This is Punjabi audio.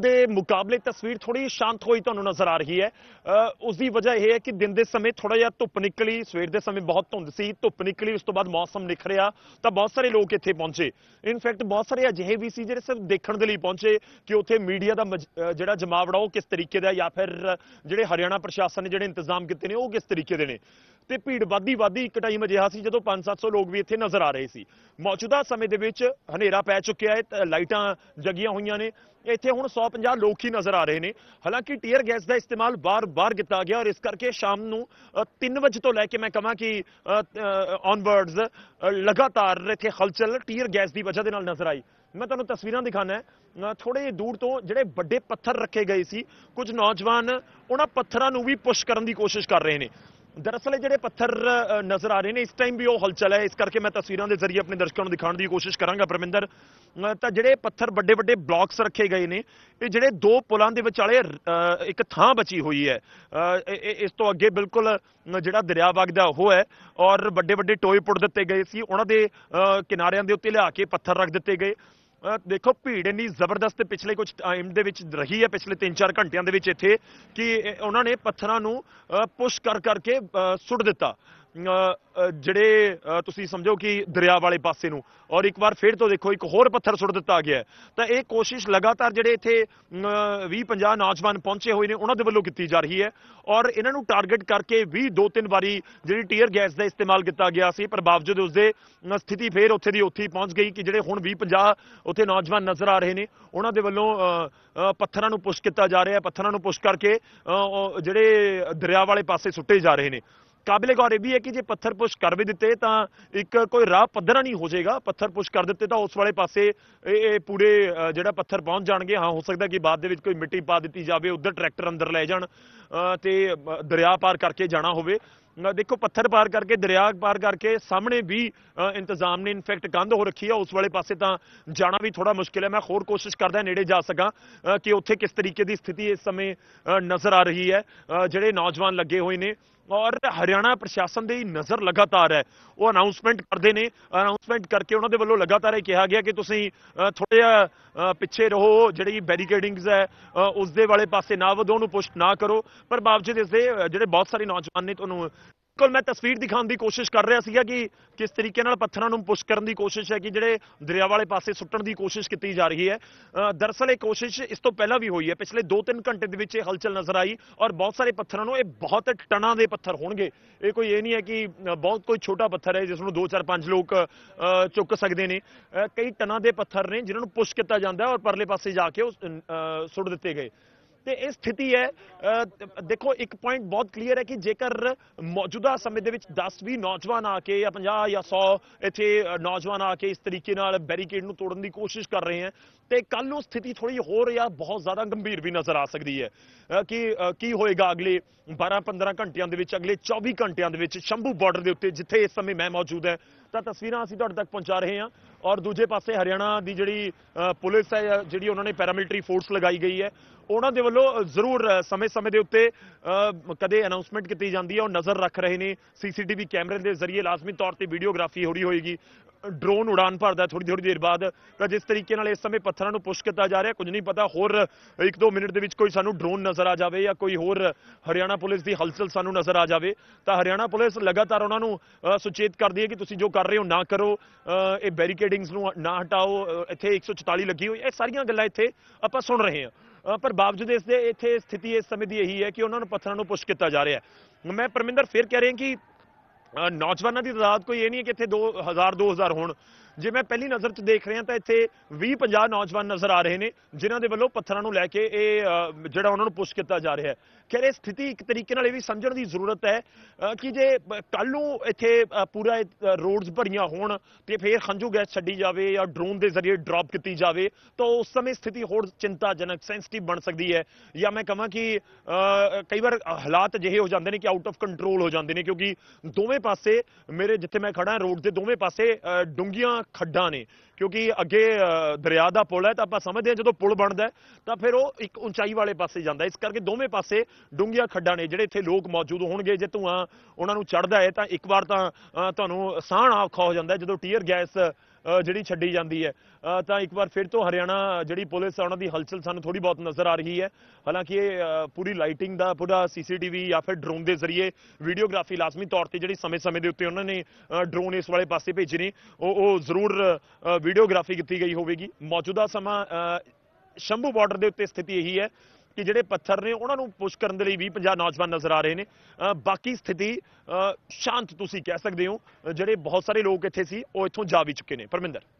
ਦੇ ਮੁਕਾਬਲੇ ਤਸਵੀਰ ਥੋੜੀ ਸ਼ਾਂਤ ਹੋਈ ਤੁਹਾਨੂੰ ਨਜ਼ਰ ਆ ਰਹੀ ਹੈ ਉਸ ਦੀ ਵਜ੍ਹਾ ਇਹ ਹੈ ਕਿ ਦਿਨ ਦੇ ਸਮੇਂ ਥੋੜਾ ਜਿਹਾ ਧੁੱਪ ਨਿਕਲੀ ਸਵੇਰ ਦੇ ਸਮੇਂ ਬਹੁਤ ਧੁੰਦ ਸੀ ਧੁੱਪ ਨਿਕਲੀ ਉਸ ਤੋਂ ਬਾਅਦ ਮੌਸਮ ਨਿਖਰਿਆ ਤਾਂ ਬਹੁਤ ਸਾਰੇ ਲੋਕ ਇੱਥੇ ਪਹੁੰਚੇ ਇਨਫੈਕਟ ਬਹੁਤ ਸਾਰੇ ਅਜਿਹੇ ਵੀ ਸੀ ਜਿਹੜੇ ਸਿਰਫ ਦੇਖਣ ਦੇ ਲਈ ਪਹੁੰਚੇ ਕਿ ਉੱਥੇ ਮੀਡੀਆ ਦਾ ਜਿਹੜਾ ਜਮਾਵੜਾ ਉਹ ਕਿਸ ਤਰੀਕੇ ਦਾ ਜਾਂ ਫਿਰ ਜਿਹੜੇ ਹਰਿਆਣਾ ਪ੍ਰਸ਼ਾਸਨ ਨੇ ਜਿਹੜੇ ਇੰਤਜ਼ਾਮ ਕੀਤੇ ਨੇ ਉਹ ਕਿਸ ਤਰੀਕੇ ਦੇ ਨੇ ਤੇ ਭੀੜ ਵੱਧਦੀ ਵੱਧਦੀ ਇੱਕ ਟਾਈਮ ਅਜਿਹਾ ਸੀ ਜਦੋਂ 5-700 ਲੋਕ ਵੀ ਇੱਥੇ ਨਜ਼ਰ ਆ ਰਹੇ ਸੀ ਮੌਜੂਦਾ ਸਮੇਂ ਦੇ ਵਿੱਚ ਹਨੇਰਾ ਪੈ ਚੁੱਕਿਆ ਹੈ ਲਾਈਟਾਂ ਜਗੀਆਂ ਹੋਈਆਂ ਨੇ ਇੱਥੇ ਹੁਣ 150 ਲੋਕ ਹੀ ਨਜ਼ਰ ਆ ਰਹੇ ਨੇ ਹਾਲਾਂਕਿ ਟੀਅਰ ਗੈਸ ਦਾ ਇਸਤੇਮਾਲ ਬਾਰ-ਬਾਰ ਕੀਤਾ ਗਿਆ ਔਰ ਇਸ ਕਰਕੇ ਸ਼ਾਮ ਨੂੰ 3 ਵਜੇ ਤੋਂ ਲੈ ਕੇ ਮੈਂ ਕਹਾਂ ਕਿ ਆਨਵਰਡਸ ਲਗਾਤਾਰ ਇੱਥੇ ਹਲਚਲ ਟੀਅਰ ਗੈਸ ਦੀ ਵਜ੍ਹਾ ਦੇ ਨਾਲ ਨਜ਼ਰ ਆਈ ਮੈਂ ਤੁਹਾਨੂੰ ਤਸਵੀਰਾਂ ਦਿਖਾਣਾ ਹੈ ਥੋੜੇ ਦੂਰ ਤੋਂ ਜਿਹੜੇ ਵੱਡੇ ਪੱਥਰ ਰੱਖੇ ਗਏ ਸੀ ਕੁਝ ਨੌਜਵਾਨ ਉਹਨਾਂ ਪੱਥਰਾਂ ਨੂੰ ਵੀ ਪੁਸ਼ ਕਰਨ ਦੀ ਕੋਸ਼ਿਸ਼ ਕਰ ਰਹੇ ਨੇ ਦਰਅਸਲ ਜਿਹੜੇ ਪੱਥਰ ਨਜ਼ਰ ਆ ਰਹੇ ਨੇ ਇਸ ਟਾਈਮ ਵੀ ਉਹ ਹਲਚਲ ਹੈ ਇਸ ਕਰਕੇ ਮੈਂ ਤਸਵੀਰਾਂ ਦੇ ਜ਼ਰੀਏ ਆਪਣੇ ਦਰਸ਼ਕਾਂ ਨੂੰ ਦਿਖਾਉਣ ਦੀ ਕੋਸ਼ਿਸ਼ ਕਰਾਂਗਾ ਪਰਮਿੰਦਰ ਤਾਂ ਜਿਹੜੇ ਪੱਥਰ ਵੱਡੇ ਵੱਡੇ ਬਲੌਕਸ ਰੱਖੇ ਗਏ ਨੇ ਇਹ ਜਿਹੜੇ ਦੋ ਪੁਲਾਂ ਦੇ ਵਿਚਾਲੇ ਇੱਕ ਥਾਂ ਬਚੀ ਹੋਈ ਹੈ ਇਸ ਤੋਂ ਅੱਗੇ ਬਿਲਕੁਲ ਜਿਹੜਾ ਦਰਿਆ ਵਗਦਾ ਉਹ ਹੈ ਔਰ ਵੱਡੇ ਵੱਡੇ ਟੋਏ ਪੁੱਟ ਦਿੱਤੇ ਗਏ ਸੀ ਉਹਨਾਂ ਦੇ ਕਿਨਾਰਿਆਂ ਦੇ ਉੱਤੇ ਲਿਆ ਕੇ ਪੱਥਰ ਰੱਖ ਦਿੱਤੇ ਗਏ ਦੇਖੋ ਭੀੜ ਇੰਨੀ ਜ਼ਬਰਦਸਤ ਪਿਛਲੇ ਕੁਝ ਟਾਈਮ ਦੇ ਵਿੱਚ ਰਹੀ ਹੈ ਪਿਛਲੇ 3-4 ਘੰਟਿਆਂ ਦੇ ਵਿੱਚ ਇੱਥੇ ਕਿ ਉਹਨਾਂ ਨੇ ਪੱਥਰਾਂ ਨੂੰ ਪੁਸ਼ ਕਰ ਕਰਕੇ ਸੁੱਟ ਦਿੱਤਾ ਜਿਹੜੇ ਤੁਸੀਂ ਸਮਝੋ ਕਿ ਦਰਿਆ ਵਾਲੇ ਪਾਸੇ ਨੂੰ ਔਰ ਇੱਕ ਵਾਰ ਫੇਰ ਤੋਂ ਦੇਖੋ ਇੱਕ ਹੋਰ ਪੱਥਰ ਸੁੱਟ ਦਿੱਤਾ ਗਿਆ ਤਾਂ ਇਹ ਕੋਸ਼ਿਸ਼ ਲਗਾਤਾਰ ਜਿਹੜੇ ਇੱਥੇ 20-50 ਨੌਜਵਾਨ ਪਹੁੰਚੇ ਹੋਏ ਨੇ ਉਹਨਾਂ ਦੇ ਵੱਲੋਂ ਕੀਤੀ ਜਾ ਰਹੀ ਹੈ ਔਰ ਇਹਨਾਂ ਨੂੰ ਟਾਰਗੇਟ ਕਰਕੇ ਵੀ ਦੋ ਤਿੰਨ ਵਾਰੀ ਜਿਹੜੀ ਟੀਅਰ ਗੈਸ ਦਾ ਇਸਤੇਮਾਲ ਕੀਤਾ ਗਿਆ ਸੀ ਪਰ ਬਾਵਜੂਦ ਉਸ ਦੇ ਸਥਿਤੀ ਫੇਰ ਉੱਥੇ ਦੀ ਉੱਥੇ ਪਹੁੰਚ ਗਈ ਕਿ ਜਿਹੜੇ ਹੁਣ 20-50 ਉੱਥੇ ਨੌਜਵਾਨ ਨਜ਼ਰ ਆ ਰਹੇ ਨੇ ਉਹਨਾਂ ਦੇ ਵੱਲੋਂ ਪੱਥਰਾਂ ਨੂੰ ਪੁਸ਼ ਕੀਤਾ ਜਾ ਰਿਹਾ ਹੈ ਪੱਥਰਾਂ ਨੂੰ ਪੁਸ਼ ਕਰਕੇ ਜਿਹੜੇ ਦਰਿਆ ਵਾਲੇ ਪਾਸੇ ਸੁੱਟੇ ਜਾ ਰਹੇ ਨੇ ਕਾਬਲੇ ਗੌਰ ਇਹ ਵੀ ਹੈ ਕਿ ਜੇ ਪੱਥਰ ਪੁਸ਼ ਕਰ ਵੀ ਦਿੱਤੇ ਤਾਂ ਇੱਕ ਕੋਈ ਰਾਹ ਪੱਧਰਾ ਨਹੀਂ ਹੋ ਜਾਏਗਾ ਪੱਥਰ ਪੁਸ਼ ਕਰ ਦਿੱਤੇ ਤਾਂ ਉਸ ਵਾਲੇ ਪਾਸੇ ਇਹ ਪੂਰੇ ਜਿਹੜਾ ਪੱਥਰ ਪਹੁੰਚ ਜਾਣਗੇ ਹਾਂ ਹੋ ਸਕਦਾ ਕਿ ਬਾਅਦ ਦੇ ਵਿੱਚ ਕੋਈ ਮਿੱਟੀ ਪਾ ਦਿੱਤੀ ਜਾਵੇ ਉਧਰ ਟਰੈਕਟਰ ਅੰਦਰ ਲੈ ਜਾਣ ਤੇ ਦਰਿਆ ਪਾਰ ਕਰਕੇ ਜਾਣਾ ਹੋਵੇ ਦੇਖੋ ਪੱਥਰ ਪਾਰ ਕਰਕੇ ਦਰਿਆ ਪਾਰ ਕਰਕੇ ਸਾਹਮਣੇ ਵੀ ਇੰਤਜ਼ਾਮ ਨੇ ਇਨਫੈਕਟ ਗੰਦ ਹੋ ਰੱਖੀ ਹੈ ਉਸ ਵਾਲੇ ਪਾਸੇ ਤਾਂ ਜਾਣਾ ਵੀ ਥੋੜਾ ਮੁਸ਼ਕਿਲ ਹੈ ਮੈਂ ਹੋਰ ਕੋਸ਼ਿਸ਼ ਕਰਦਾ ਨੇੜੇ ਜਾ ਸਕਾਂ ਕਿ ਉੱਥੇ ਕਿਸ ਤਰੀਕੇ ਦੀ ਸਥਿਤੀ ਇਸ ਸਮੇਂ ਨਜ਼ਰ ਆ ਰਹੀ ਹੈ ਜਿਹੜੇ ਨੌਜਵਾਨ ਲੱਗੇ ਹੋਏ ਨੇ ਔਰ ਹਰਿਆਣਾ ਪ੍ਰਸ਼ਾਸਨ ਦੀ ਨਜ਼ਰ ਲਗਾਤਾਰ ਹੈ ਉਹ ਅਨਾਉਂਸਮੈਂਟ ਕਰਦੇ ਨੇ ਅਨਾਉਂਸਮੈਂਟ ਕਰਕੇ ਉਹਨਾਂ ਦੇ ਵੱਲੋਂ ਲਗਾਤਾਰ ਇਹ ਕਿਹਾ ਗਿਆ ਕਿ ਤੁਸੀਂ ਥੋੜੇ ਪਿੱਛੇ ਰਹੋ ਜਿਹੜੀ ਬੈਰੀਕੇਡਿੰਗਸ ਹੈ ਉਸ ਦੇ ਵਾਲੇ ਪਾਸੇ ਨਾ ਵਧੋ ਉਹਨੂੰ ਪੁਸ਼ਟ ਨਾ ਕਰੋ ਪਰ ਬਾਵਜੂਦ ਇਸ ਦੇ ਜਿਹੜੇ ਬਹੁਤ ਸਾਰੇ ਨੌਜਵਾਨ ਨੇ ਤੁਹਾਨੂੰ ਬਿਲਕੁਲ ਮੈਂ ਤਸਵੀਰ ਦਿਖਾਉਣ ਦੀ ਕੋਸ਼ਿਸ਼ ਕਰ ਰਿਹਾ ਸੀਗਾ ਕਿ ਕਿਸ ਤਰੀਕੇ ਨਾਲ ਪੱਥਰਾਂ ਨੂੰ ਪੁਸ਼ ਕਰਨ ਦੀ ਕੋਸ਼ਿਸ਼ ਹੈ ਕਿ ਜਿਹੜੇ ਦਰਿਆ ਵਾਲੇ ਪਾਸੇ ਸੁੱਟਣ ਦੀ ਕੋਸ਼ਿਸ਼ ਕੀਤੀ ਜਾ ਰਹੀ ਹੈ ਦਰਸਲ ਇਹ ਕੋਸ਼ਿਸ਼ ਇਸ ਤੋਂ ਪਹਿਲਾਂ ਵੀ ਹੋਈ ਹੈ ਪਿਛਲੇ 2-3 ਘੰਟੇ ਦੇ ਵਿੱਚ ਇਹ ਹਲਚਲ ਨਜ਼ਰ ਆਈ ਔਰ ਬਹੁਤ ਸਾਰੇ ਪੱਥਰਾਂ ਨੂੰ ਇਹ ਬਹੁਤ ਟਣਾ ਦੇ ਪੱਥਰ ਹੋਣਗੇ ਇਹ ਕੋਈ ਇਹ ਨਹੀਂ ਹੈ ਕਿ ਬਹੁਤ ਕੋਈ ਛੋਟਾ ਪੱਥਰ ਹੈ ਜਿਸ ਨੂੰ 2-4-5 ਲੋਕ ਚੁੱਕ ਸਕਦੇ ਨੇ ਕਈ ਟਣਾ ਦੇ ਪੱਥਰ ਨੇ ਜਿਨ੍ਹਾਂ ਨੂੰ ਪੁਸ਼ ਕੀਤਾ ਜਾਂਦਾ ਔਰ ਪਰਲੇ ਪਾਸੇ ਜਾ ਕੇ ਉਹ ਸੁੱਟ ਦਿੱਤੇ ਗਏ ਤੇ ਇਹ ਸਥਿਤੀ ਹੈ ਦੇਖੋ ਇੱਕ ਪੁਆਇੰਟ ਬਹੁਤ ਕਲੀਅਰ ਹੈ ਕਿ ਜੇਕਰ ਮੌਜੂਦਾ ਸਮੇਂ ਦੇ ਵਿੱਚ 10 ਵੀ ਨੌਜਵਾਨ ਆ ਕੇ ਜਾਂ 50 ਜਾਂ 100 ਇੱਥੇ ਨੌਜਵਾਨ ਆ ਕੇ ਇਸ ਤਰੀਕੇ ਨਾਲ ਬੈਰੀਕੇਡ ਨੂੰ ਤੋੜਨ ਦੀ ਕੋਸ਼ਿਸ਼ ਕਰ ਰਹੇ ਹਨ ਤੇ ਕੱਲ ਨੂੰ ਸਥਿਤੀ ਥੋੜੀ ਹੋਰ ਜਾਂ ਬਹੁਤ ਜ਼ਿਆਦਾ ਗੰਭੀਰ ਵੀ ਨਜ਼ਰ ਆ ਸਕਦੀ ਹੈ ਕਿ ਕੀ ਹੋਏਗਾ ਅਗਲੇ 12-15 ਘੰਟਿਆਂ ਦੇ ਵਿੱਚ ਅਗਲੇ 24 ਘੰਟਿਆਂ ਦੇ ਵਿੱਚ ਸ਼ੰਭੂ ਬਾਰਡਰ ਦੇ ਉੱਤੇ ਜਿੱਥੇ ਇਸ ਸਮੇਂ ਮੈਂ ਮੌਜੂਦ ਹਾਂ ਤਾਂ ਤਸਵੀਰਾਂ ਅਸੀਂ ਤੁਹਾਡੇ ਤੱਕ ਪਹੁੰਚਾ ਰਹੇ ਹਾਂ ਔਰ ਦੂਜੇ ਪਾਸੇ ਹਰਿਆਣਾ ਦੀ ਜਿਹੜੀ ਪੁਲਿਸ ਹੈ ਜਿਹੜੀ ਉਹਨਾਂ ਨੇ ਪੈਰਾਮਿਲਟਰੀ ਫੋਰਸ ਲਗਾਈ ਗਈ ਹੈ ਉਹਨਾਂ ਦੇ ਵੱਲੋਂ ਜ਼ਰੂਰ ਸਮੇਂ-ਸਮੇਂ ਦੇ ਉੱਤੇ ਕਦੇ ਅਨਾਉਂਸਮੈਂਟ ਕੀਤੀ ਜਾਂਦੀ ਹੈ ਉਹ ਨਜ਼ਰ ਰੱਖ ਰਹੇ ਨੇ ਸੀਸੀਟੀਵੀ ਕੈਮਰੇ ਦੇ ਜ਼ਰੀਏ ਲਾਜ਼ਮੀ ਤੌਰ ਤੇ ਵੀਡੀਓਗ੍ਰਾਫੀ ਹੋ ਰਹੀ ਹੋਏਗੀ ਡਰੋਨ ਉਡਾਨ ਭਰਦਾ ਥੋੜੀ ਥੋੜੀ ਦੇਰ ਬਾਅਦ ਤਾਂ ਜਿਸ ਤਰੀਕੇ ਨਾਲ ਇਸ ਸਮੇਂ ਪੱਥਰਾਂ ਨੂੰ ਪੁਸ਼ ਕੀਤਾ ਜਾ ਰਿਹਾ ਕੁਝ ਨਹੀਂ ਪਤਾ ਹੋਰ 1-2 ਮਿੰਟ ਦੇ ਵਿੱਚ ਕੋਈ ਸਾਨੂੰ ਡਰੋਨ ਨਜ਼ਰ ਆ ਜਾਵੇ ਜਾਂ ਕੋਈ ਹੋਰ ਹਰਿਆਣਾ ਪੁਲਿਸ ਦੀ ਹਲਚਲ ਸਾਨੂੰ ਨਜ਼ਰ ਆ ਜਾਵੇ ਤਾਂ ਹਰਿਆਣਾ ਪੁਲਿਸ ਲਗਾਤਾਰ ਉਹਨਾਂ ਨੂੰ ਸੁਚੇਤ ਕਰਦੀ ਹੈ ਕਿ ਤੁਸੀਂ ਜੋ ਕਰ ਰਹੇ ਹੋ ਨਾ ਕਰੋ ਇਹ ਬੈਰੀਕੇਡਿੰਗਸ ਨੂੰ ਨਾ ਹਟਾਓ ਇੱਥੇ 144 ਲੱਗੀ ਹੋਈ ਇਹ ਸਾਰੀਆਂ ਗੱਲਾਂ ਇੱਥੇ ਆਪਾਂ ਸੁਣ ਰਹੇ ਹਾਂ ਪਰ ਬਾਵਜੂਦ ਇਸ ਦੇ ਇੱਥੇ ਸਥਿਤੀ ਇਸ ਸਮੇਂ ਦੀ ਇਹੀ ਹੈ ਕਿ ਉਹਨਾਂ ਨੂੰ ਪੱਥਰਾਂ ਨੂੰ ਪੁਸ਼ ਕੀਤਾ ਜਾ ਰਿਹਾ ਹੈ ਮੈਂ ਪਰਮਿੰਦਰ ਫੇਰ ਕਹਿ ਰਿਹਾ ਕਿ ਨੌਜਵਾਨਾਂ ਦੀ ਤਾਦਾਦ ਕੋਈ ਇਹ ਨਹੀਂ ਹੈ ਕਿ ਇੱਥੇ 2000 2000 ਹੋਣ ਜੇ ਮੈਂ ਪਹਿਲੀ ਨਜ਼ਰ 'ਚ ਦੇਖ ਰਿਹਾ ਤਾਂ ਇੱਥੇ 20-50 ਨੌਜਵਾਨ ਨਜ਼ਰ ਆ ਰਹੇ ਨੇ ਜਿਨ੍ਹਾਂ ਦੇ ਵੱਲੋਂ ਪੱਥਰਾਂ ਨੂੰ ਲੈ ਕੇ ਇਹ ਜਿਹੜਾ ਉਹਨਾਂ ਨੂੰ ਪੁਸ਼ ਕੀਤਾ ਜਾ ਰਿਹਾ ਹੈ ਕਿਰ ਇਹ ਸਥਿਤੀ ਇੱਕ ਤਰੀਕੇ ਨਾਲ ਇਹ ਵੀ ਸਮਝਣ ਦੀ ਜ਼ਰੂਰਤ ਹੈ ਕਿ ਜੇ ਕੱਲ ਨੂੰ ਇੱਥੇ ਪੂਰਾ ਰੋਡਸ ਭਰੀਆਂ ਹੋਣ ਤੇ ਫੇਰ ਖੰਜੂ ਗੈਸ ਛੱਡੀ ਜਾਵੇ ਜਾਂ ਡਰੋਨ ਦੇ ਜ਼ਰੀਏ ਡ੍ਰੌਪ ਕੀਤੀ ਜਾਵੇ ਤਾਂ ਉਸ ਸਮੇਂ ਸਥਿਤੀ ਹੋਰ ਚਿੰਤਾਜਨਕ ਸੈਂਸਿਟਿਵ ਬਣ ਸਕਦੀ ਹੈ ਜਾਂ ਮੈਂ ਕਹਾਂ ਕਿ ਕਈ ਵਾਰ ਹਾਲਾਤ ਜਿਹੇ ਹੋ ਜਾਂਦੇ ਨੇ ਕਿ ਆਊਟ ਆਫ ਕੰਟਰੋਲ ਹੋ ਜਾਂਦੇ ਨੇ ਕਿਉਂਕਿ ਦੋਵੇਂ ਪਾਸੇ ਮੇਰੇ ਜਿੱਥੇ ਮੈਂ ਖੜਾ ਹਾਂ ਰੋਡ ਦੇ ਦੋਵੇਂ ਪਾਸੇ ਡੁੰਗੀਆਂ ਖੱਡਾਂ ਨੇ ਕਿਉਂਕਿ ਅੱਗੇ ਦਰਿਆ ਦਾ ਪੁਲ ਹੈ ਤਾਂ ਆਪਾਂ ਸਮਝਦੇ ਹਾਂ ਜਦੋਂ ਪੁਲ ਬਣਦਾ ਤਾਂ ਫਿਰ ਉਹ ਇੱਕ ਉਚਾਈ ਵਾਲੇ ਪਾਸੇ ਜਾਂਦਾ ਇਸ ਕਰਕੇ ਦੋਵੇਂ ਪਾਸੇ ਡੂੰਗੀਆਂ ਖੱਡਾਂ ਨੇ ਜਿਹੜੇ ਇੱਥੇ ਲੋਕ ਮੌਜੂਦ ਹੋਣਗੇ ਜੇ ਧੂਆਂ ਉਹਨਾਂ ਨੂੰ ਚੜਦਾ ਹੈ ਤਾਂ ਇੱਕ ਵਾਰ ਤਾਂ ਤੁਹਾਨੂੰ ਸਾਹ ਔਖਾ ਹੋ ਜਾਂਦਾ ਜਦੋਂ ਟੀਅਰ ਗੈਸ ਜਿਹੜੀ ਛੱਡੀ ਜਾਂਦੀ ਹੈ ਤਾਂ ਇੱਕ ਵਾਰ ਫਿਰ ਤੋਂ ਹਰਿਆਣਾ ਜਿਹੜੀ ਪੁਲਿਸ ਆ ਉਹਨਾਂ ਦੀ ਹਲਚਲ ਸਾਨੂੰ ਥੋੜੀ ਬਹੁਤ ਨਜ਼ਰ ਆ ਰਹੀ ਹੈ ਹਾਲਾਂਕਿ ਇਹ ਪੂਰੀ ਲਾਈਟਿੰਗ ਦਾ ਪੂਰਾ ਸੀਸੀਟੀਵੀ ਜਾਂ ਫਿਰ ਡਰੋਨ ਦੇ ਜ਼ਰੀਏ ਵੀਡੀਓਗ੍ਰਾਫੀ ਲਾਜ਼ਮੀ ਤੌਰ ਤੇ ਜਿਹੜੀ ਸਮੇਂ-ਸਮੇਂ ਦੇ ਉੱਤੇ ਉਹਨਾਂ ਨੇ ਡਰੋਨ ਇਸ ਵਾਲੇ ਪਾਸੇ ਭੇਜੇ ਨੇ ਉਹ ਉਹ ਜ਼ਰੂਰ ਵੀਡੀਓਗ੍ਰਾਫੀ ਕੀਤੀ ਗਈ ਹੋਵੇਗੀ ਮੌਜੂਦਾ ਸਮਾਂ ਸ਼ੰਭੂ ਬਾਰਡਰ ਦੇ ਉੱਤੇ ਸਥਿਤੀ ਇਹੀ ਹੈ ਕਿ ਜਿਹੜੇ ਪੱਥਰ ਨੇ ਉਹਨਾਂ ਨੂੰ ਪੁਸ਼ ਕਰਨ ਦੇ ਲਈ ਵੀ 50 ਨੌਜਵਾਨ ਨਜ਼ਰ ਆ ਰਹੇ ਨੇ ਬਾਕੀ ਸਥਿਤੀ ਸ਼ਾਂਤ ਤੁਸੀਂ ਕਹਿ ਸਕਦੇ ਹੋ ਜਿਹੜੇ ਬਹੁਤ ਸਾਰੇ ਲੋਕ ਇੱਥੇ ਸੀ ਉਹ ਇੱਥੋਂ ਜਾ ਵੀ ਚੁੱਕੇ ਨੇ ਪਰਮਿੰਦਰ